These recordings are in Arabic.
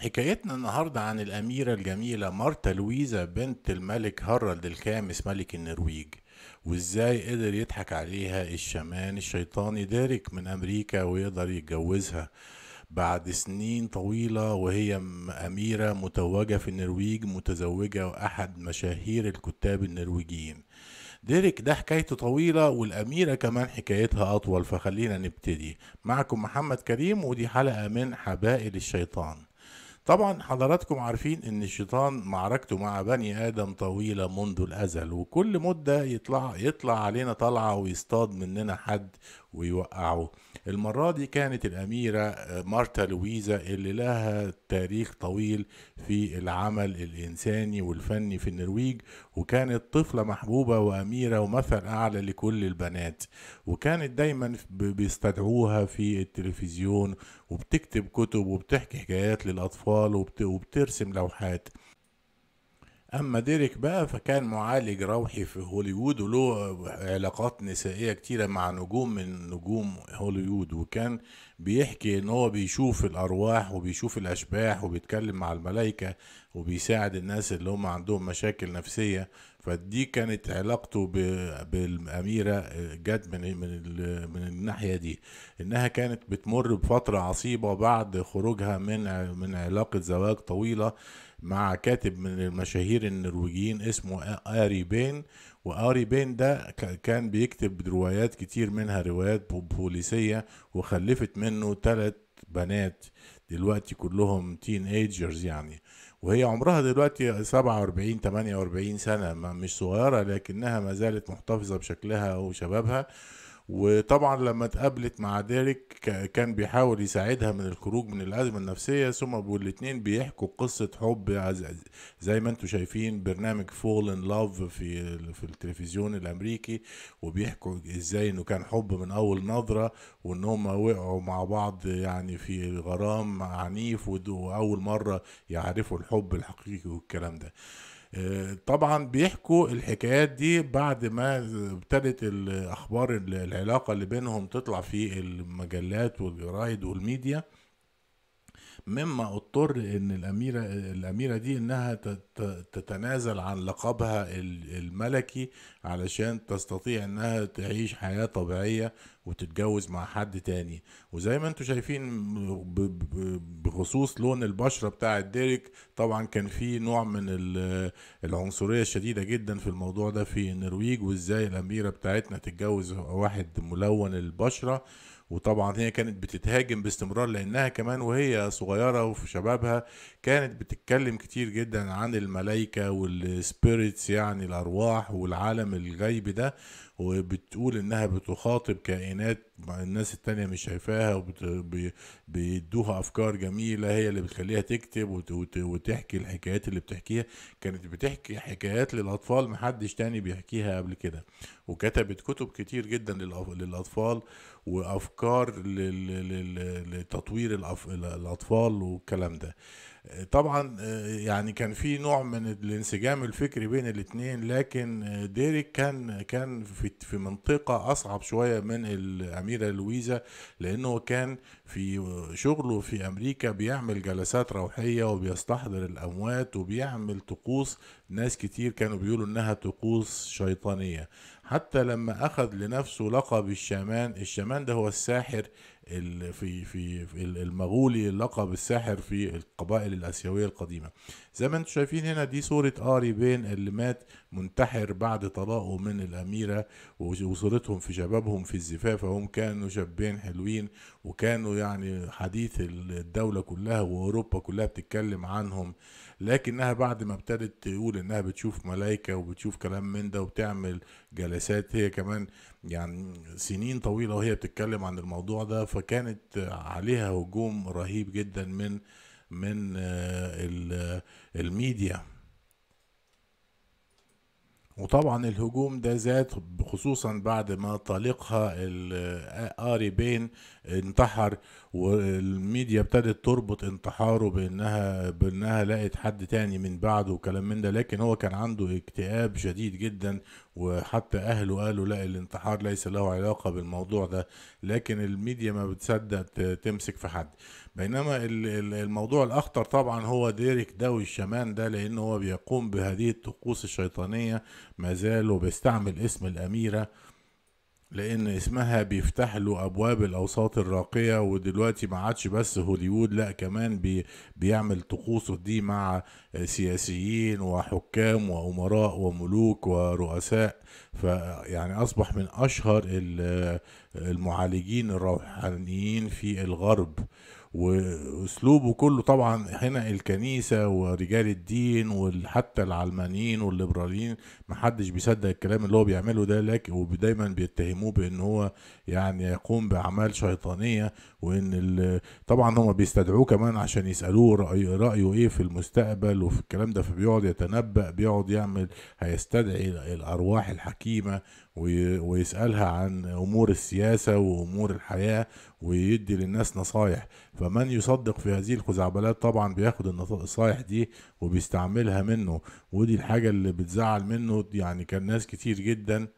حكايتنا النهاردة عن الأميرة الجميلة مارتا لويزا بنت الملك هارالد الخامس ملك النرويج وإزاي قدر يضحك عليها الشمان الشيطاني ديريك من أمريكا ويقدر يتجوزها بعد سنين طويلة وهي أميرة متوجة في النرويج متزوجة وأحد مشاهير الكتاب النرويجيين ديريك ده حكايته طويلة والأميرة كمان حكايتها أطول فخلينا نبتدي معكم محمد كريم ودي حلقة من حبائل الشيطان طبعا حضراتكم عارفين ان الشيطان معركته مع بني ادم طويله منذ الازل وكل مده يطلع يطلع علينا طلعه ويصطاد مننا حد ويوقعوا المرة دي كانت الأميرة آه، مارتا لويزا اللي لها تاريخ طويل في العمل الإنساني والفني في النرويج وكانت طفلة محبوبة وأميرة ومثل أعلى لكل البنات وكانت دايما بيستدعوها في التلفزيون وبتكتب كتب وبتحكي حكايات للأطفال وبترسم لوحات اما ديريك بقى فكان معالج روحي في هوليوود وله علاقات نسائيه كتيره مع نجوم من نجوم هوليوود وكان بيحكي ان هو بيشوف الارواح وبيشوف الاشباح وبيتكلم مع الملائكه وبيساعد الناس اللي هم عندهم مشاكل نفسيه فدي كانت علاقته بالاميره آه، جت من من من الناحيه دي انها كانت بتمر بفتره عصيبه بعد خروجها من من علاقه زواج طويله مع كاتب من المشاهير النرويجيين اسمه اري بين واري بين ده كان بيكتب روايات كتير منها روايات بوليسية وخلفت منه ثلاث بنات دلوقتي كلهم تين ايجرز يعني وهي عمرها دلوقتي 47 48 سنة مش صغيرة لكنها ما زالت محتفظة بشكلها وشبابها وطبعا لما اتقابلت مع ديريك كان بيحاول يساعدها من الخروج من الأزمة النفسية ثم والاتنين بيحكوا قصة حب زي ما انتم شايفين برنامج فول ان لاف في في التلفزيون الأمريكي وبيحكوا ازاي انه كان حب من أول نظرة وان هم وقعوا مع بعض يعني في غرام عنيف وأول مرة يعرفوا الحب الحقيقي والكلام ده طبعا بيحكوا الحكايات دي بعد ما ابتدت الاخبار العلاقه اللي بينهم تطلع في المجلات والجرايد والميديا مما اضطر ان الاميره الاميره دي انها تتنازل عن لقبها الملكي علشان تستطيع انها تعيش حياه طبيعيه وتتجوز مع حد تاني وزي ما انتم شايفين بخصوص لون البشره بتاع ديريك طبعا كان في نوع من العنصريه الشديده جدا في الموضوع ده في النرويج وازاي الاميره بتاعتنا تتجوز واحد ملون البشره وطبعا هي كانت بتتهاجم باستمرار لانها كمان وهي صغيره وفي شبابها كانت بتتكلم كتير جدا عن الملائكه والسبيريتس يعني الارواح والعالم الغيب ده وبتقول انها بتخاطب كائنات الناس التانية مش شايفاها وبيدوها افكار جميلة هي اللي بتخليها تكتب وتحكي الحكايات اللي بتحكيها كانت بتحكي حكايات للاطفال محدش تاني بيحكيها قبل كده وكتبت كتب كتير جدا للاطفال وافكار لتطوير الاطفال والكلام ده آه، طبعا آه، يعني كان في نوع من الانسجام الفكري بين الاثنين لكن آه، ديريك كان كان في في منطقه اصعب شويه من الاميره لويزا لانه كان في شغله في امريكا بيعمل جلسات روحيه وبيستحضر الاموات وبيعمل طقوس ناس كتير كانوا بيقولوا انها طقوس شيطانيه حتى لما اخذ لنفسه لقب الشامان الشامان ده هو الساحر في في المغولي لقب الساحر في القبائل الاسيويه القديمه زي ما انتم شايفين هنا دي صورة آري بين اللي مات منتحر بعد طلاقه من الأميرة وصورتهم في شبابهم في الزفاف هم كانوا شابين حلوين وكانوا يعني حديث الدولة كلها وأوروبا كلها بتتكلم عنهم لكنها بعد ما ابتدت تقول انها بتشوف ملايكة وبتشوف كلام من ده وبتعمل جلسات هي كمان يعني سنين طويلة وهي بتتكلم عن الموضوع ده فكانت عليها هجوم رهيب جدا من من آه، الميديا وطبعا الهجوم ده زاد خصوصا بعد ما طالقها آه، آري بين انتحر والميديا ابتدت تربط انتحاره بانها بانها لقت حد تاني من بعده وكلام من ده لكن هو كان عنده اكتئاب شديد جدا وحتى اهله قالوا لا الانتحار ليس له علاقه بالموضوع ده لكن الميديا ما بتصدق تمسك في حد بينما الموضوع الاخطر طبعا هو ديريك دوي الشمان ده لان هو بيقوم بهذه الطقوس الشيطانيه ما زال وبيستعمل اسم الاميره لان اسمها بيفتح له ابواب الاوساط الراقيه ودلوقتي ما عادش بس هوليوود لا كمان بي بيعمل طقوسه دي مع سياسيين وحكام وامراء وملوك ورؤساء فيعني اصبح من اشهر المعالجين الروحانيين في الغرب واسلوبه كله طبعا هنا الكنيسه ورجال الدين وحتى العلمانيين والليبراليين محدش بيصدق الكلام اللي هو بيعمله ده لكن ودايما بيتهموه بان هو يعني يقوم باعمال شيطانيه وان طبعا هم بيستدعوه كمان عشان يسالوه رأي رايه ايه في المستقبل وفي الكلام ده فبيقعد يتنبأ بيقعد يعمل هيستدعي الارواح الحكيمه ويسألها عن أمور السياسة وأمور الحياة ويدي للناس نصايح فمن يصدق في هذه الخزعبلات طبعا بياخد النصايح دي وبيستعملها منه ودي الحاجة اللي بتزعل منه يعني كان ناس كتير جدا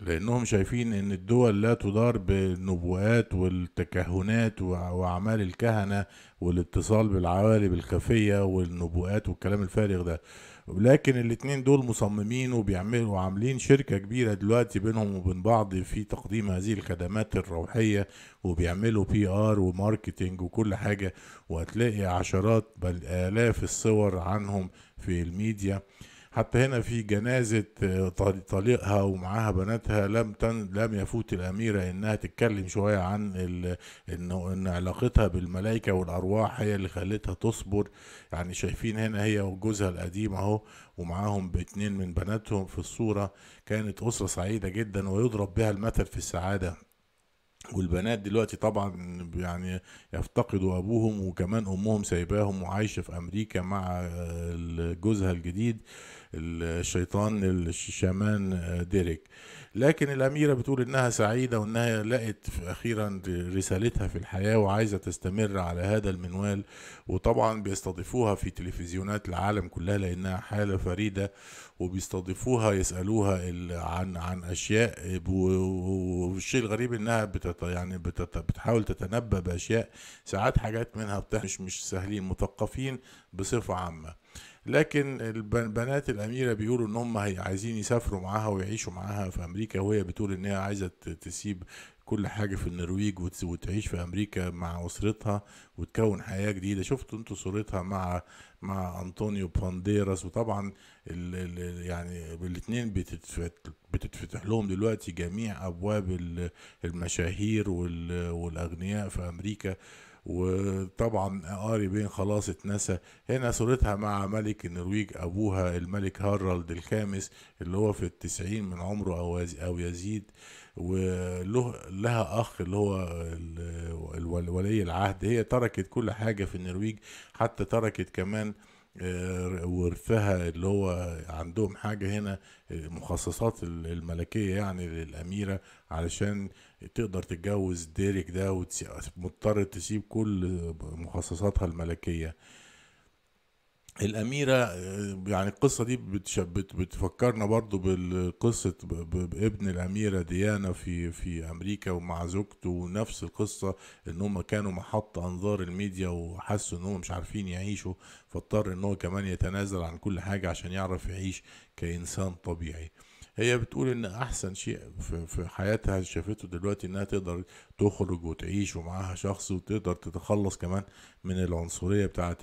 لأنهم شايفين إن الدول لا تدار بالنبوءات والتكهنات وأعمال الكهنة والاتصال بالعوالم الخفية والنبوءات والكلام الفارغ ده ولكن الاتنين دول مصممين وبيعملوا وعاملين شركة كبيرة دلوقتي بينهم وبين بعض في تقديم هذه الخدمات الروحية وبيعملوا بي ار وماركتينج وكل حاجة وهتلاقي عشرات بل آلاف الصور عنهم في الميديا آه حتى هنا في جنازة آه، طليقها ومعاها بناتها لم تن لم يفوت الأميرة إنها تتكلم شوية عن ال... إنه إن علاقتها بالملائكة والأرواح هي اللي خلتها تصبر يعني شايفين هنا هي وجوزها القديم أهو ومعاهم باتنين من بناتهم في الصورة كانت أسرة سعيدة جدا ويضرب بها المثل في السعادة والبنات دلوقتي طبعا يعني يفتقدوا ابوهم وكمان امهم سايباهم وعايشه في امريكا مع آه، جوزها الجديد الشيطان الشامان آه، ديريك لكن الأميرة بتقول إنها سعيدة وإنها لقت أخيرا رسالتها في الحياة وعايزة تستمر على هذا المنوال وطبعا بيستضيفوها في تلفزيونات العالم كلها لأنها حالة فريدة وبيستضيفوها يسألوها عن عن أشياء والشيء الغريب إنها بتت يعني بتت بتحاول تتنبأ بأشياء ساعات حاجات منها بتح مش مش سهلين مثقفين بصفة عامة لكن البنات الاميره بيقولوا ان هم عايزين يسافروا معاها ويعيشوا معاها في امريكا وهي بتقول ان هي عايزه تسيب كل حاجه في النرويج وتعيش في امريكا مع اسرتها وتكون حياه جديده شفتوا انتوا صورتها مع مع انطونيو بانديراس وطبعا الـ الـ يعني الاثنين بتتفتح لهم دلوقتي جميع ابواب المشاهير والاغنياء في امريكا وطبعا اري بين خلاص اتنسى هنا صورتها مع ملك النرويج ابوها الملك هارالد الخامس اللي هو في التسعين من عمره او او يزيد وله لها اخ اللي هو ولي العهد هي تركت كل حاجه في النرويج حتى تركت كمان آه، ورثها اللي هو عندهم حاجة هنا مخصصات الملكية يعني للأميرة علشان تقدر تتجوز ديريك ده مضطر تسيب كل مخصصاتها الملكية الأميرة آه، يعني القصة دي بتشبت بتفكرنا برضو بالقصة بابن الأميرة ديانا في في أمريكا ومع زوجته ونفس القصة إن هم كانوا محط أنظار الميديا وحسوا إن هم مش عارفين يعيشوا فاضطر إن هو كمان يتنازل عن كل حاجة عشان يعرف يعيش كإنسان طبيعي. هي بتقول ان احسن شيء في, حياتها شافته دلوقتي انها تقدر تخرج وتعيش ومعاها شخص وتقدر تتخلص كمان من العنصرية بتاعة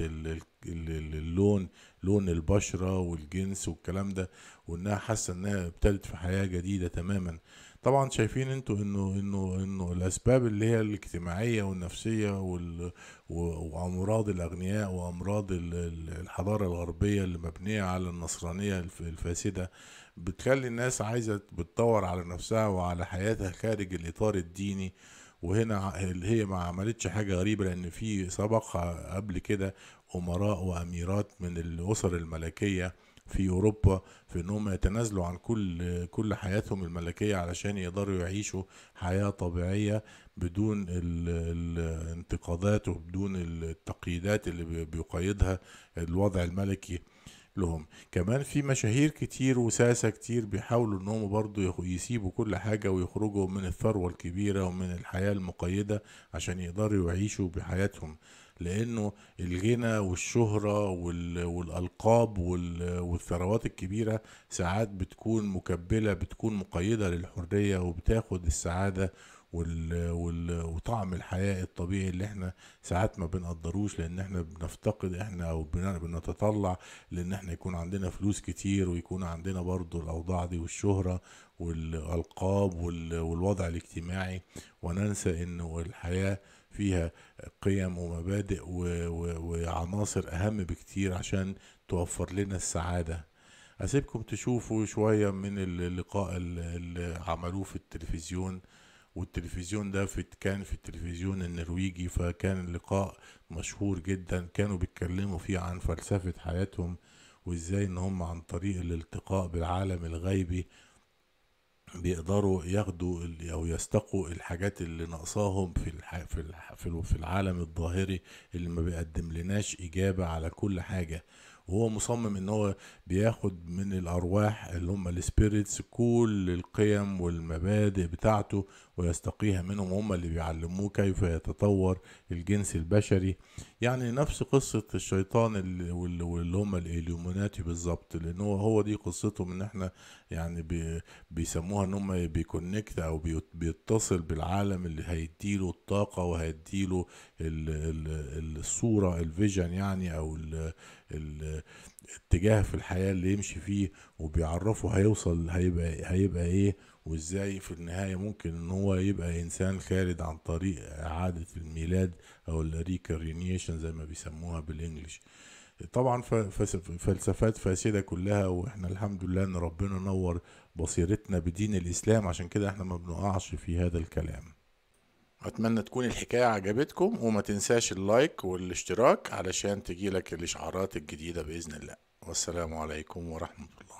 اللون لون البشرة والجنس والكلام ده وانها حاسة انها ابتدت في حياة جديدة تماما طبعا شايفين انتوا انه انه انه الاسباب اللي هي الاجتماعيه والنفسيه وال وامراض الاغنياء وامراض الحضاره الغربيه اللي مبنيه على النصرانيه الفاسده بتخلي الناس عايزة بتدور على نفسها وعلى حياتها خارج الإطار الديني وهنا هي ما عملتش حاجة غريبة لأن في سبق قبل كده أمراء وأميرات من الأسر الملكية في أوروبا في إنهم يتنازلوا عن كل كل حياتهم الملكية علشان يقدروا يعيشوا حياة طبيعية بدون الانتقادات وبدون التقييدات اللي بيقيدها الوضع الملكي لهم كمان في مشاهير كتير وساسة كتير بيحاولوا ان هم برضه يسيبوا كل حاجة ويخرجوا من الثروة الكبيرة ومن الحياة المقيدة عشان يقدروا يعيشوا بحياتهم لانه الغنى والشهرة والالقاب والثروات الكبيرة ساعات بتكون مكبلة بتكون مقيدة للحرية وبتاخد السعادة وال... وال... وطعم الحياة الطبيعي اللي احنا ساعات ما بنقدروش لان احنا بنفتقد احنا او بنتطلع لان احنا يكون عندنا فلوس كتير ويكون عندنا برضو الاوضاع دي والشهرة والالقاب وال... والوضع الاجتماعي وننسى انه الحياة فيها قيم ومبادئ و... و... وعناصر اهم بكتير عشان توفر لنا السعاده اسيبكم تشوفوا شويه من اللقاء اللي عملوه في التلفزيون والتلفزيون ده في كان في التلفزيون النرويجي فكان لقاء مشهور جدا كانوا بيتكلموا فيه عن فلسفة حياتهم وازاي ان هم عن طريق الالتقاء بالعالم الغيبي بيقدروا ياخدوا او يستقوا الحاجات اللي ناقصاهم في الح... في الح... في العالم الظاهري اللي ما بيقدم لناش اجابه على كل حاجه وهو مصمم ان هو بياخد من الارواح اللي هم السبيريتس كل القيم والمبادئ بتاعته ويستقيها منهم هم اللي بيعلموه كيف يتطور الجنس البشري يعني نفس قصة الشيطان واللي هم الإليوميناتي بالظبط لأن هو هو دي قصتهم إن إحنا يعني بي بيسموها إن هم بيكونكت أو بيتصل بالعالم اللي هيديله الطاقة وهيديله الصورة الفيجن يعني أو الـ الـ اتجاه في الحياه اللي يمشي فيه وبيعرفه هيوصل هيبقى هيبقى ايه وازاي في النهايه ممكن ان هو يبقى انسان خالد عن طريق اعاده الميلاد او الريكارينيشن زي ما بيسموها بالانجلش طبعا فلسفات فاسده كلها واحنا الحمد لله ان ربنا نور بصيرتنا بدين الاسلام عشان كده احنا ما بنقعش في هذا الكلام اتمنى تكون الحكايه عجبتكم وما تنساش اللايك والاشتراك علشان تجيلك الاشعارات الجديده باذن الله والسلام عليكم ورحمه الله